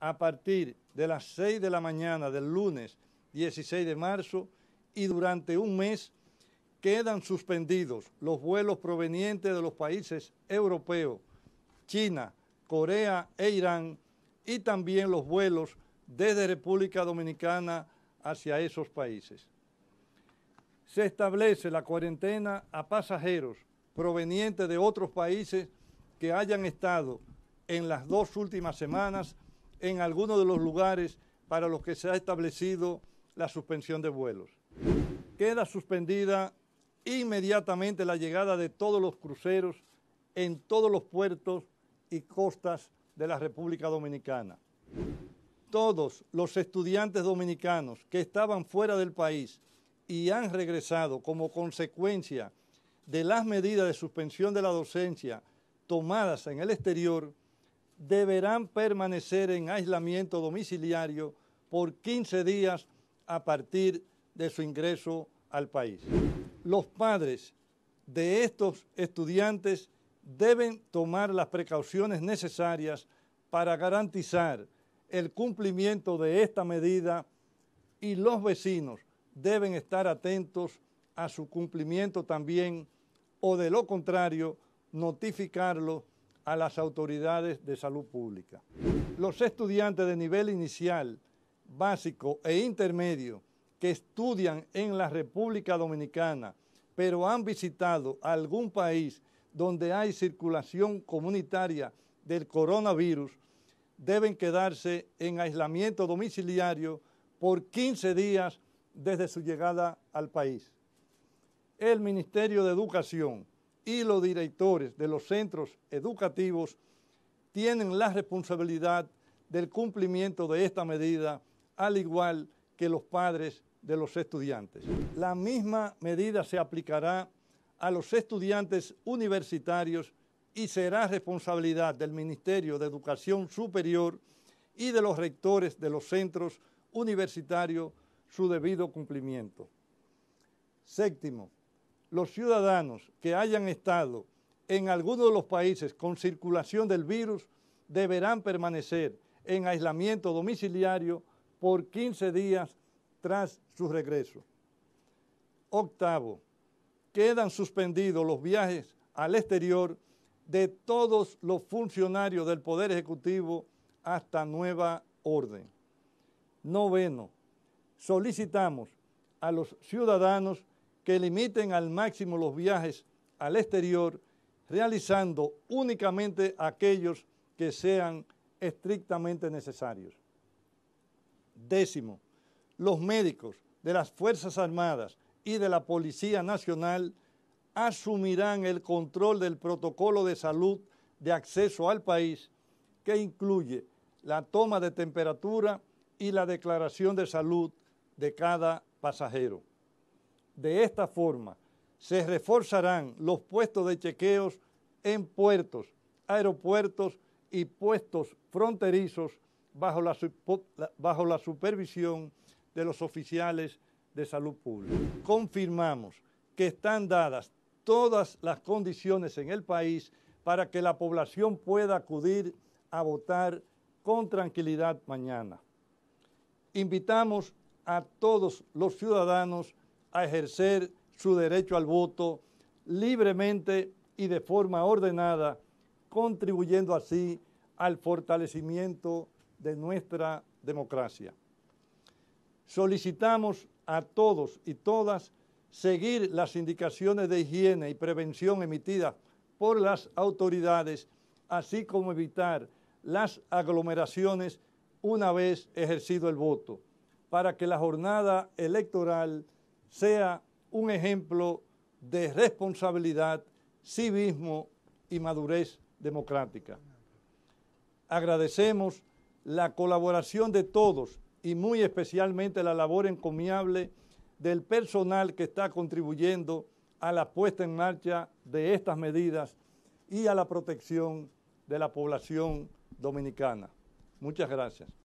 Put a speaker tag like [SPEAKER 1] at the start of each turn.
[SPEAKER 1] a partir de las 6 de la mañana del lunes 16 de marzo y durante un mes quedan suspendidos los vuelos provenientes de los países europeos, China, Corea e Irán y también los vuelos desde República Dominicana hacia esos países. Se establece la cuarentena a pasajeros provenientes de otros países que hayan estado en las dos últimas semanas en algunos de los lugares para los que se ha establecido la suspensión de vuelos. Queda suspendida inmediatamente la llegada de todos los cruceros en todos los puertos y costas de la República Dominicana. Todos los estudiantes dominicanos que estaban fuera del país y han regresado como consecuencia de las medidas de suspensión de la docencia tomadas en el exterior deberán permanecer en aislamiento domiciliario por 15 días a partir de su ingreso al país. Los padres de estos estudiantes deben tomar las precauciones necesarias para garantizar el cumplimiento de esta medida y los vecinos deben estar atentos a su cumplimiento también o de lo contrario notificarlo a las autoridades de salud pública. Los estudiantes de nivel inicial, básico e intermedio que estudian en la República Dominicana, pero han visitado algún país donde hay circulación comunitaria del coronavirus, deben quedarse en aislamiento domiciliario por 15 días desde su llegada al país. El Ministerio de Educación y los directores de los centros educativos tienen la responsabilidad del cumplimiento de esta medida, al igual que los padres de los estudiantes. La misma medida se aplicará a los estudiantes universitarios y será responsabilidad del Ministerio de Educación Superior y de los rectores de los centros universitarios su debido cumplimiento. Séptimo, los ciudadanos que hayan estado en alguno de los países con circulación del virus deberán permanecer en aislamiento domiciliario por 15 días tras su regreso. Octavo, quedan suspendidos los viajes al exterior de todos los funcionarios del Poder Ejecutivo hasta nueva orden. Noveno, solicitamos a los ciudadanos que limiten al máximo los viajes al exterior, realizando únicamente aquellos que sean estrictamente necesarios. Décimo, los médicos de las Fuerzas Armadas y de la Policía Nacional asumirán el control del protocolo de salud de acceso al país, que incluye la toma de temperatura y la declaración de salud de cada pasajero. De esta forma, se reforzarán los puestos de chequeos en puertos, aeropuertos y puestos fronterizos bajo la, bajo la supervisión de los oficiales de salud pública. Confirmamos que están dadas todas las condiciones en el país para que la población pueda acudir a votar con tranquilidad mañana. Invitamos a todos los ciudadanos a ejercer su derecho al voto libremente y de forma ordenada, contribuyendo así al fortalecimiento de nuestra democracia. Solicitamos a todos y todas seguir las indicaciones de higiene y prevención emitidas por las autoridades, así como evitar las aglomeraciones una vez ejercido el voto, para que la jornada electoral sea un ejemplo de responsabilidad, civismo y madurez democrática. Agradecemos la colaboración de todos y muy especialmente la labor encomiable del personal que está contribuyendo a la puesta en marcha de estas medidas y a la protección de la población dominicana. Muchas gracias.